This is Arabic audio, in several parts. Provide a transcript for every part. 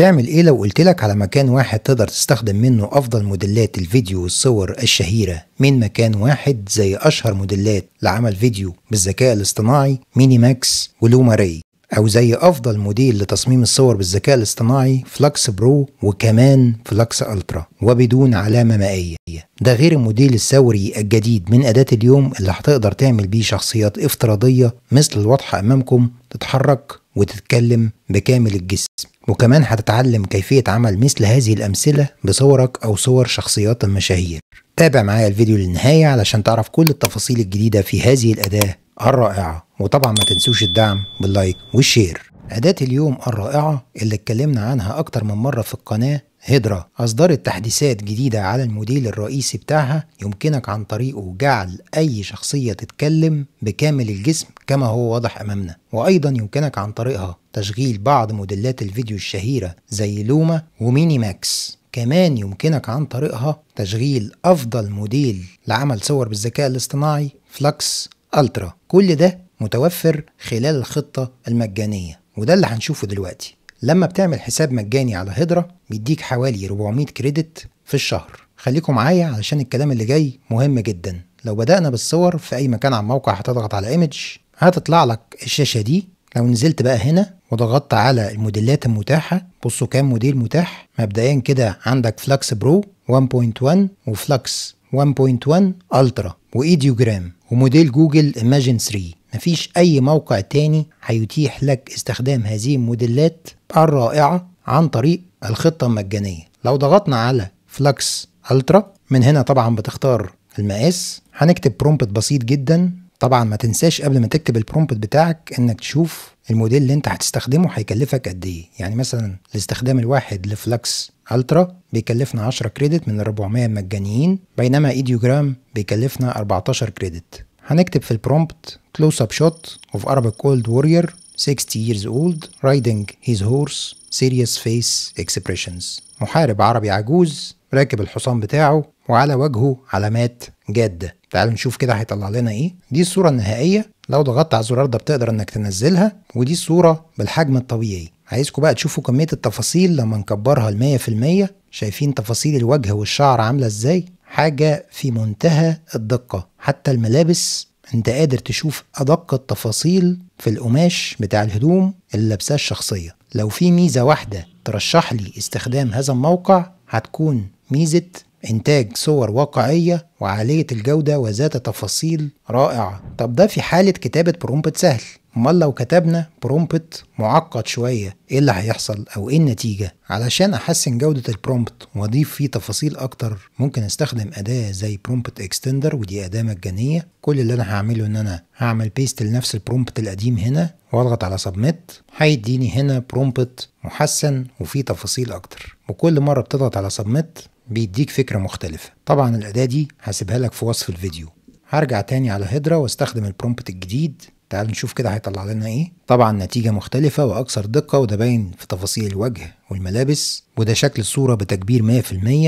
تعمل ايه لو قلت لك على مكان واحد تقدر تستخدم منه افضل موديلات الفيديو والصور الشهيره من مكان واحد زي اشهر موديلات لعمل فيديو بالذكاء الاصطناعي ميني ماكس ولوماري او زي افضل موديل لتصميم الصور بالذكاء الاصطناعي فلكس برو وكمان فلكس الترا وبدون علامه مائيه ده غير الموديل الثوري الجديد من اداه اليوم اللي هتقدر تعمل بيه شخصيات افتراضيه مثل الواضحه امامكم تتحرك وتتكلم بكامل الجسم وكمان هتتعلم كيفية عمل مثل هذه الأمثلة بصورك أو صور شخصيات المشاهير تابع معايا الفيديو للنهاية علشان تعرف كل التفاصيل الجديدة في هذه الأداة الرائعة وطبعا ما تنسوش الدعم باللايك والشير أداة اليوم الرائعة اللي اتكلمنا عنها أكتر من مرة في القناة هيدرا أصدرت تحديثات جديدة على الموديل الرئيسي بتاعها يمكنك عن طريقه جعل أي شخصية تتكلم بكامل الجسم كما هو واضح أمامنا وأيضا يمكنك عن طريقها تشغيل بعض موديلات الفيديو الشهيرة زي لوما وميني ماكس كمان يمكنك عن طريقها تشغيل أفضل موديل لعمل صور بالذكاء الاصطناعي فلكس ألترا كل ده متوفر خلال الخطة المجانية وده اللي هنشوفه دلوقتي لما بتعمل حساب مجاني على هيدرا بيديك حوالي 400 كريدت في الشهر خليكم معايا علشان الكلام اللي جاي مهم جدا لو بدأنا بالصور في أي مكان على الموقع هتضغط على ايمج هتطلع لك الشاشة دي لو نزلت بقى هنا وضغطت على الموديلات المتاحة بصوا كام موديل متاح مبدئيا كده عندك فلاكس برو 1.1 وفلاكس 1.1 الترا وايديوجرام وموديل جوجل ايماجين 3 مفيش أي موقع تاني هيتيح لك استخدام هذه الموديلات الرائعة عن طريق الخطة المجانية لو ضغطنا على فلكس الترا من هنا طبعا بتختار المقاس هنكتب برومبت بسيط جدا طبعا ما تنساش قبل ما تكتب البرومبت بتاعك انك تشوف الموديل اللي انت هتستخدمه هيكلفك قد ايه يعني مثلا الاستخدام الواحد لفلكس الترا بيكلفنا 10 كريدت من ال 400 مجانيين بينما ايديوجرام بيكلفنا 14 كريدت هنكتب في البرومبت close up shot of Arabic old warrior 60 years old riding his horse serious face expressions محارب عربي عجوز راكب الحصان بتاعه وعلى وجهه علامات جادة تعالوا نشوف كده هيطلع لنا ايه دي الصورة النهائية لو ضغطت على الزرار ده بتقدر انك تنزلها ودي الصورة بالحجم الطبيعي عايزكم بقى تشوفوا كمية التفاصيل لما نكبرها المية في المية شايفين تفاصيل الوجه والشعر عاملة ازاي حاجه في منتهى الدقه حتى الملابس انت قادر تشوف ادق التفاصيل في القماش بتاع الهدوم اللي لابساه الشخصيه لو في ميزه واحده ترشح لي استخدام هذا الموقع هتكون ميزه إنتاج صور واقعية وعالية الجودة وذات تفاصيل رائعة طب ده في حالة كتابة برومبت سهل امال لو كتبنا برومبت معقد شويه ايه اللي هيحصل او ايه النتيجه علشان احسن جوده البرومبت واضيف فيه تفاصيل اكتر ممكن استخدم اداه زي برومبت اكستندر ودي اداه مجانيه كل اللي انا هعمله ان انا هعمل بيست لنفس البرومبت القديم هنا واضغط على سبميت هيديني هنا برومبت محسن وفيه تفاصيل اكتر وكل مره بتضغط على سبميت بيديك فكره مختلفه طبعا الاداه دي هسيبها لك في وصف الفيديو هرجع تاني على هيدرا واستخدم البرومبت الجديد تعالوا نشوف كده هيطلع لنا ايه طبعا نتيجة مختلفة واكثر دقة وده باين في تفاصيل الوجه والملابس وده شكل الصورة بتكبير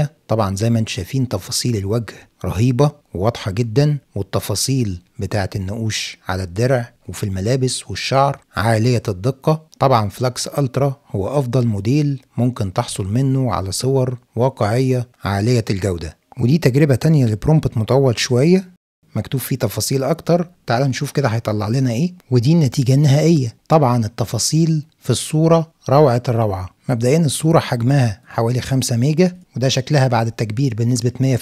100% طبعا زي ما انتم شايفين تفاصيل الوجه رهيبة وواضحة جدا والتفاصيل بتاعة النقوش على الدرع وفي الملابس والشعر عالية الدقة طبعا فلاكس الترا هو افضل موديل ممكن تحصل منه على صور واقعية عالية الجودة ودي تجربة تانية لبرومبت مطول شوية مكتوب فيه تفاصيل اكتر تعال نشوف كده هيطلع لنا ايه ودي النتيجة النهائية طبعا التفاصيل في الصورة روعة الروعة مبدئيا الصورة حجمها حوالي 5 ميجا وده شكلها بعد التكبير بنسبة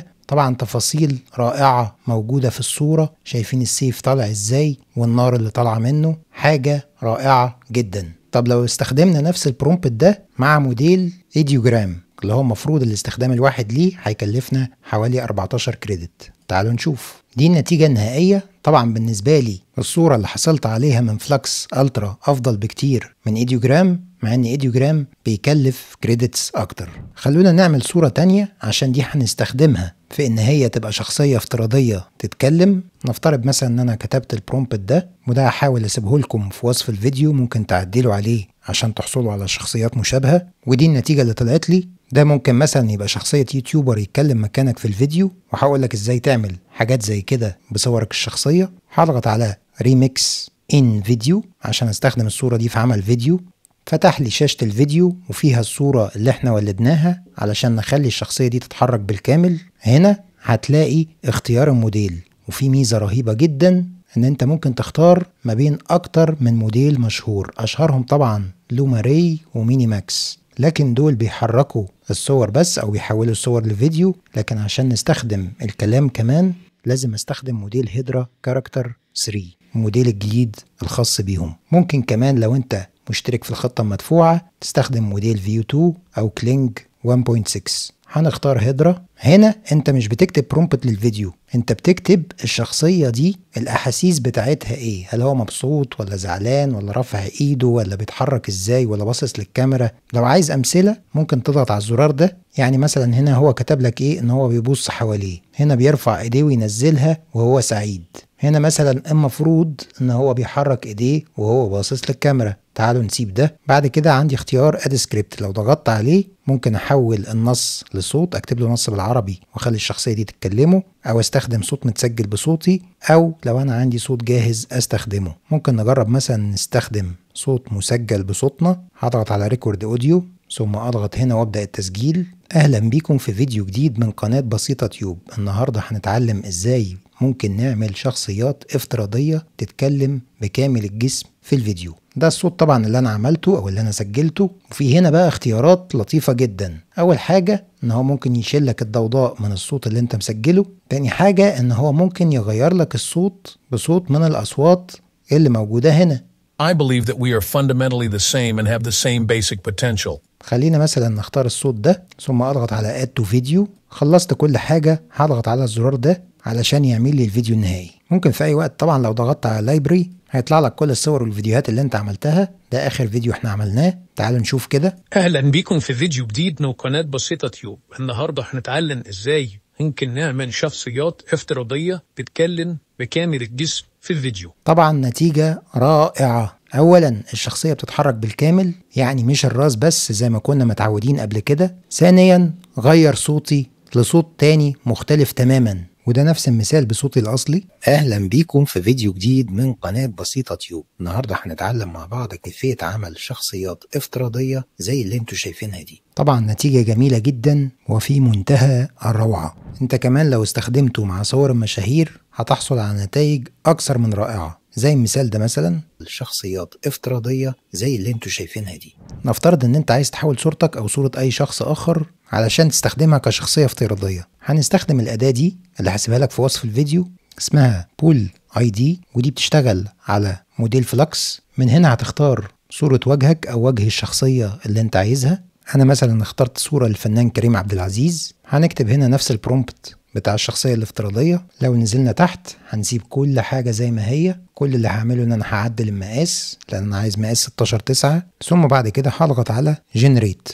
100% طبعا تفاصيل رائعة موجودة في الصورة شايفين السيف طالع ازاي والنار اللي طالعة منه حاجة رائعة جدا طب لو استخدمنا نفس البرومبت ده مع موديل ايديوجرام اللي هو المفروض الاستخدام الواحد ليه هيكلفنا حوالي 14 كريدت تعالوا نشوف دي النتيجة النهائية طبعا بالنسبة لي الصورة اللي حصلت عليها من فلكس الترا افضل بكتير من ايديوجرام مع ان ايديوجرام بيكلف كريدتس اكتر خلونا نعمل صورة تانية عشان دي هنستخدمها في ان هي تبقى شخصية افتراضية تتكلم نفترض مثلا ان انا كتبت البرومبت ده وده هحاول اسيبه لكم في وصف الفيديو ممكن تعدلوا عليه عشان تحصلوا على شخصيات مشابهة ودي النتيجة اللي طلعت لي ده ممكن مثلا يبقى شخصية يوتيوبر يتكلم مكانك في الفيديو وهقول لك ازاي تعمل حاجات زي كده بصورك الشخصية هضغط على ريميكس ان فيديو عشان استخدم الصورة دي في عمل فيديو فتح لي شاشة الفيديو وفيها الصورة اللي احنا ولدناها علشان نخلي الشخصية دي تتحرك بالكامل هنا هتلاقي اختيار الموديل وفي ميزة رهيبة جدا ان انت ممكن تختار ما بين اكتر من موديل مشهور اشهرهم طبعا لوما ري وميني ماكس لكن دول بيحركوا الصور بس او بيحولوا الصور لفيديو لكن عشان نستخدم الكلام كمان لازم استخدم موديل هيدرا كاركتر 3 الموديل الجديد الخاص بيهم ممكن كمان لو انت مشترك في الخطة المدفوعة تستخدم موديل فيو 2 او كلينج 1.6 هنختار هيدرا هنا انت مش بتكتب برومبت للفيديو انت بتكتب الشخصية دي الاحاسيس بتاعتها ايه هل هو مبسوط ولا زعلان ولا رافع ايده ولا بيتحرك ازاي ولا باصص للكاميرا لو عايز امثلة ممكن تضغط على الزرار ده يعني مثلا هنا هو كتب لك ايه ان هو بيبص حواليه هنا بيرفع ايديه وينزلها وهو سعيد هنا مثلا المفروض ان هو بيحرك ايديه وهو باصص للكاميرا تعالوا نسيب ده بعد كده عندي اختيار اد سكريبت لو ضغطت عليه ممكن احول النص لصوت اكتب له نص بالعربي واخلي الشخصيه دي تتكلمه او استخدم صوت متسجل بصوتي او لو انا عندي صوت جاهز استخدمه ممكن نجرب مثلا نستخدم صوت مسجل بصوتنا هضغط على ريكورد اوديو ثم اضغط هنا وابدا التسجيل اهلا بيكم في فيديو جديد من قناه بسيطه تيوب النهارده هنتعلم ازاي ممكن نعمل شخصيات افتراضية تتكلم بكامل الجسم في الفيديو ده الصوت طبعا اللي انا عملته او اللي انا سجلته وفي هنا بقى اختيارات لطيفة جدا اول حاجة ان هو ممكن يشيل لك الضوضاء من الصوت اللي انت مسجله تاني حاجة ان هو ممكن يغير لك الصوت بصوت من الاصوات اللي موجودة هنا I believe that we are fundamentally the same and have the same basic potential. خلينا مثلا نختار الصوت ده ثم اضغط على اد تو فيديو خلصت كل حاجه هضغط على الزرار ده علشان يعمل لي الفيديو النهائي ممكن في اي وقت طبعا لو ضغطت على لايبرري هيطلع لك كل الصور والفيديوهات اللي انت عملتها ده اخر فيديو احنا عملناه تعالوا نشوف كده اهلا بيكم في فيديو جديد من قناه بسيطه تيوب النهارده هنتعلم ازاي ممكن نعمل شخصيات افتراضيه بتتكلم بكاميرا الجسم في الفيديو طبعا نتيجه رائعه اولا الشخصيه بتتحرك بالكامل يعني مش الراس بس زي ما كنا متعودين قبل كده ثانيا غير صوتي لصوت تاني مختلف تماما وده نفس المثال بصوتي الأصلي أهلا بيكم في فيديو جديد من قناة بسيطة تيوب النهاردة هنتعلم مع بعض كيفية عمل شخصيات افتراضية زي اللي انتوا شايفينها دي طبعا نتيجة جميلة جدا وفي منتهى الروعة انت كمان لو استخدمته مع صور المشاهير هتحصل على نتائج أكثر من رائعة زي المثال ده مثلا الشخصيات افتراضية زي اللي انتوا شايفينها دي نفترض ان انت عايز تحول صورتك او صورة اي شخص اخر علشان تستخدمها كشخصية افتراضية هنستخدم الاداة دي اللي هسيبها لك في وصف الفيديو اسمها بول اي دي ودي بتشتغل على موديل فلكس من هنا هتختار صورة وجهك او وجه الشخصية اللي انت عايزها انا مثلا اخترت صورة للفنان كريم عبد العزيز هنكتب هنا نفس البرومبت بتاع الشخصية الافتراضية لو نزلنا تحت هنسيب كل حاجة زي ما هي كل اللي هعمله ان انا هعدل المقاس لان انا عايز مقاس 16 9 ثم بعد كده هضغط على جنريت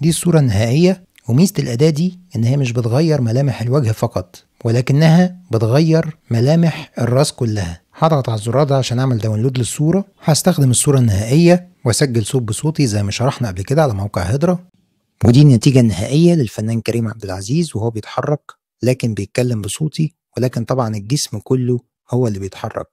دي الصورة النهائية وميزة الأداة دي إن هي مش بتغير ملامح الوجه فقط ولكنها بتغير ملامح الراس كلها هضغط على الزرار ده عشان اعمل داونلود للصوره هستخدم الصوره النهائيه واسجل صوت بصوتي زي ما شرحنا قبل كده على موقع هدره ودي النتيجه النهائيه للفنان كريم عبد العزيز وهو بيتحرك لكن بيتكلم بصوتي ولكن طبعا الجسم كله هو اللي بيتحرك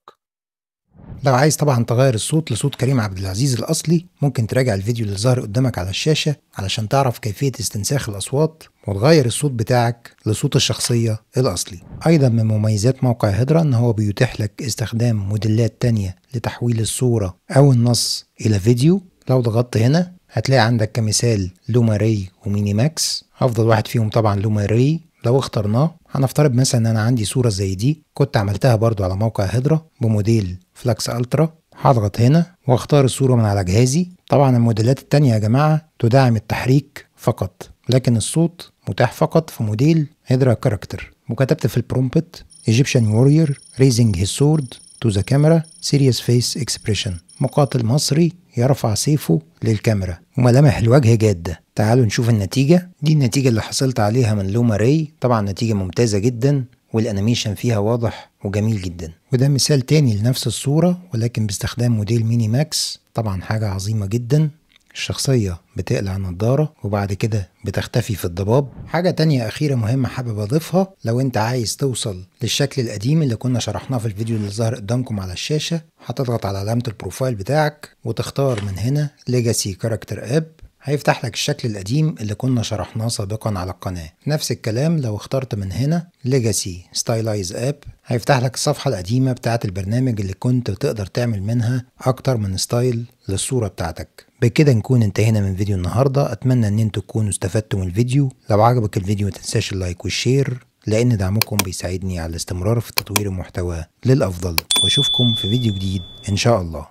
لو عايز طبعا تغير الصوت لصوت كريم عبد العزيز الأصلي ممكن تراجع الفيديو اللي ظاهر قدامك على الشاشة علشان تعرف كيفية استنساخ الأصوات وتغير الصوت بتاعك لصوت الشخصية الأصلي أيضا من مميزات موقع هدرا أن هو بيتيح لك استخدام موديلات تانية لتحويل الصورة أو النص إلى فيديو لو ضغطت هنا هتلاقي عندك كمثال لوما ري وميني ماكس أفضل واحد فيهم طبعا لوما ري لو اخترناه هنفترض مثلا ان انا عندي صوره زي دي كنت عملتها برضو على موقع هيدرا بموديل فلاكس الترا هضغط هنا واختار الصوره من على جهازي طبعا الموديلات التانية يا جماعه تدعم التحريك فقط لكن الصوت متاح فقط في موديل هيدرا كاركتر وكتبت في البرومبت ايجيبشن وورير ريزنج هيز سورد تو ذا كاميرا سيريس فيس اكسبريشن مقاتل مصري يرفع سيفه للكاميرا وملامح الوجه جادة تعالوا نشوف النتيجة دي النتيجة اللي حصلت عليها من لوما راي طبعا نتيجة ممتازة جدا والانيميشن فيها واضح وجميل جدا وده مثال تاني لنفس الصورة ولكن باستخدام موديل ميني ماكس طبعا حاجة عظيمة جدا الشخصية بتقلع النضارة وبعد كده بتختفي في الضباب حاجة تانية أخيرة مهمة حابب أضيفها لو أنت عايز توصل للشكل القديم اللي كنا شرحناه في الفيديو اللي ظهر قدامكم على الشاشة هتضغط على علامة البروفايل بتاعك وتختار من هنا ليجاسي كاركتر اب هيفتح لك الشكل القديم اللي كنا شرحناه سابقا على القناة نفس الكلام لو اخترت من هنا Legacy Stylize App هيفتح لك الصفحة القديمة بتاعة البرنامج اللي كنت تقدر تعمل منها أكتر من ستايل للصورة بتاعتك بكده نكون انتهينا من فيديو النهاردة أتمنى أن انتوا تكونوا استفدتوا من الفيديو لو عجبك الفيديو متنساش اللايك والشير لأن دعمكم بيساعدني على الاستمرار في تطوير المحتوى للأفضل وأشوفكم في فيديو جديد إن شاء الله